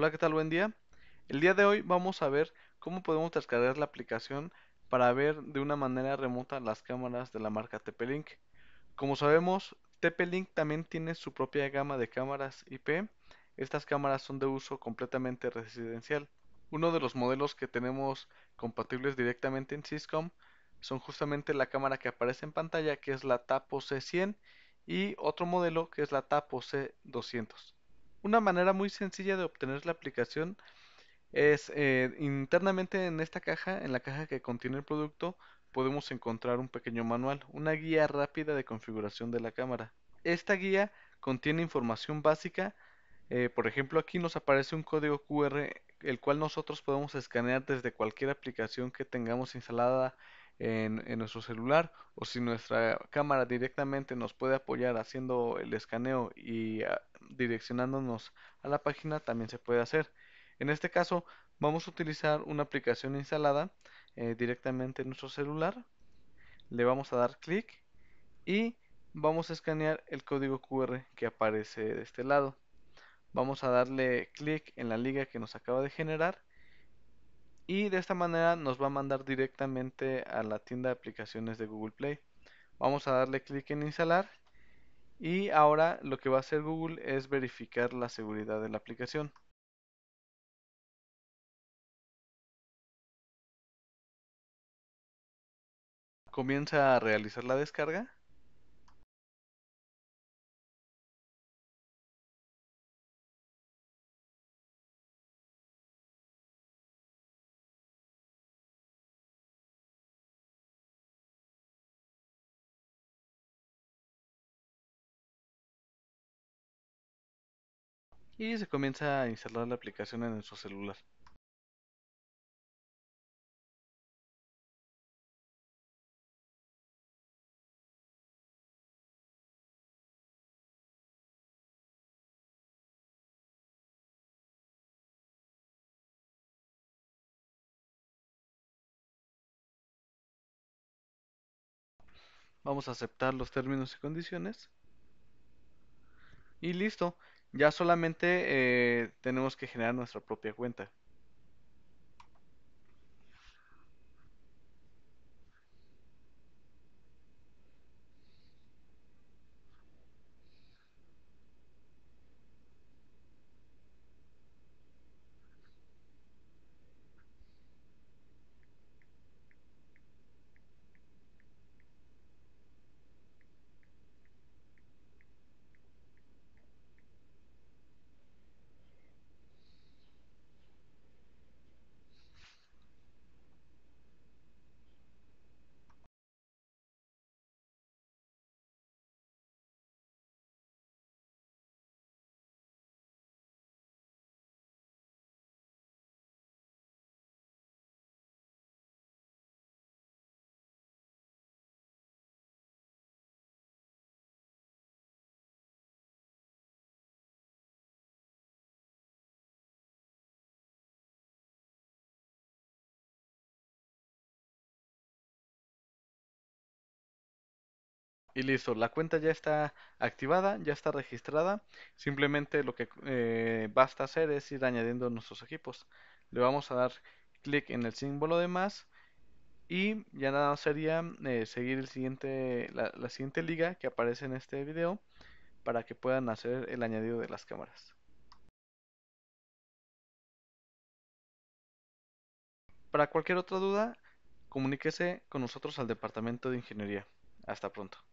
Hola, ¿qué tal? Buen día. El día de hoy vamos a ver cómo podemos descargar la aplicación para ver de una manera remota las cámaras de la marca TP-Link. Como sabemos, TP-Link también tiene su propia gama de cámaras IP. Estas cámaras son de uso completamente residencial. Uno de los modelos que tenemos compatibles directamente en Syscom son justamente la cámara que aparece en pantalla, que es la Tapo C100, y otro modelo que es la Tapo C200. Una manera muy sencilla de obtener la aplicación es eh, internamente en esta caja, en la caja que contiene el producto, podemos encontrar un pequeño manual, una guía rápida de configuración de la cámara. Esta guía contiene información básica, eh, por ejemplo aquí nos aparece un código QR el cual nosotros podemos escanear desde cualquier aplicación que tengamos instalada en, nuestro celular o si nuestra cámara directamente nos puede apoyar haciendo el escaneo y ah, direccionándonos a la página también se puede hacer. En este caso vamos a utilizar una aplicación instalada eh, directamente en nuestro celular. Le vamos a dar clic y vamos a escanear el código QR que aparece de este lado. Vamos a darle clic en la liga que nos acaba de generar y de esta manera nos va a mandar directamente a la tienda de aplicaciones de Google Play. Vamos a darle clic en instalar y ahora lo que va a hacer Google es verificar la seguridad de la aplicación. Comienza a realizar la descarga. y se comienza a instalar la aplicación en nuestro celular. Vamos a aceptar los términos y condiciones. Y listo, ya solamente eh, tenemos que generar nuestra propia cuenta. Y listo, la cuenta ya está activada, ya está registrada. Simplemente lo que eh, basta hacer es ir añadiendo nuestros equipos. Le vamos a dar clic en el símbolo de más y ya nada sería eh, seguir el siguiente, la siguiente liga que aparece en este video para que puedan hacer el añadido de las cámaras. Para cualquier otra duda, comuníquese con nosotros al Departamento de Ingeniería. Hasta pronto.